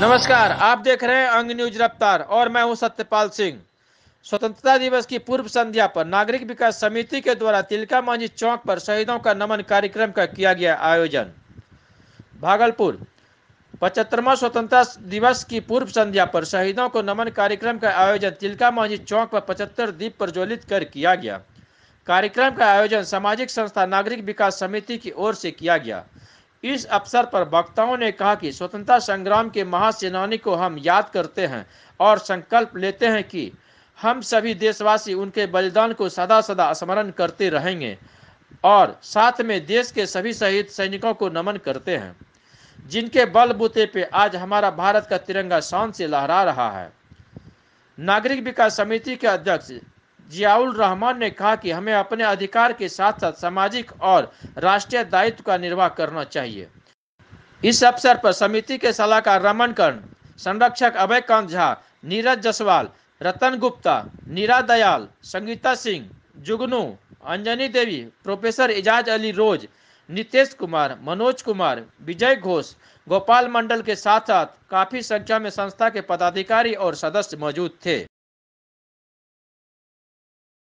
नमस्कार आप देख रहे हैं अंग न्यूज रफ्तार और मैं हूं सत्यपाल सिंह स्वतंत्रता दिवस की पूर्व संध्या पर नागरिक विकास समिति के द्वारा तिलका मांझी चौक पर शहीदों का नमन कार्यक्रम का किया गया आयोजन भागलपुर पचहत्तरवा स्वतंत्रता दिवस की पूर्व संध्या पर शहीदों को नमन कार्यक्रम का आयोजन तिलका मांझी चौक पर पचहत्तर दीप प्रज्वलित कर किया गया कार्यक्रम का आयोजन सामाजिक संस्था नागरिक विकास समिति की ओर से किया गया इस अवसर पर वक्ताओं ने कहा कि स्वतंत्रता संग्राम के महासेनानी को हम याद करते हैं और संकल्प लेते हैं कि हम सभी देशवासी उनके बलिदान को सदा सदा स्मरण करते रहेंगे और साथ में देश के सभी शहीद सैनिकों को नमन करते हैं जिनके बलबूते पे आज हमारा भारत का तिरंगा शान से लहरा रहा है नागरिक विकास समिति के अध्यक्ष जियाउल रहमान ने कहा कि हमें अपने अधिकार के साथ साथ सामाजिक और राष्ट्रीय दायित्व का निर्वाह करना चाहिए इस अवसर पर समिति के सलाहकार रमन कर्ण संरक्षक अभय कांत झा नीरज जसवाल रतन गुप्ता नीरा दयाल संगीता सिंह जुगनू अंजनी देवी प्रोफेसर एजाज अली रोज नितेश कुमार मनोज कुमार विजय घोष गोपाल मंडल के साथ साथ काफी संख्या में संस्था के पदाधिकारी और सदस्य मौजूद थे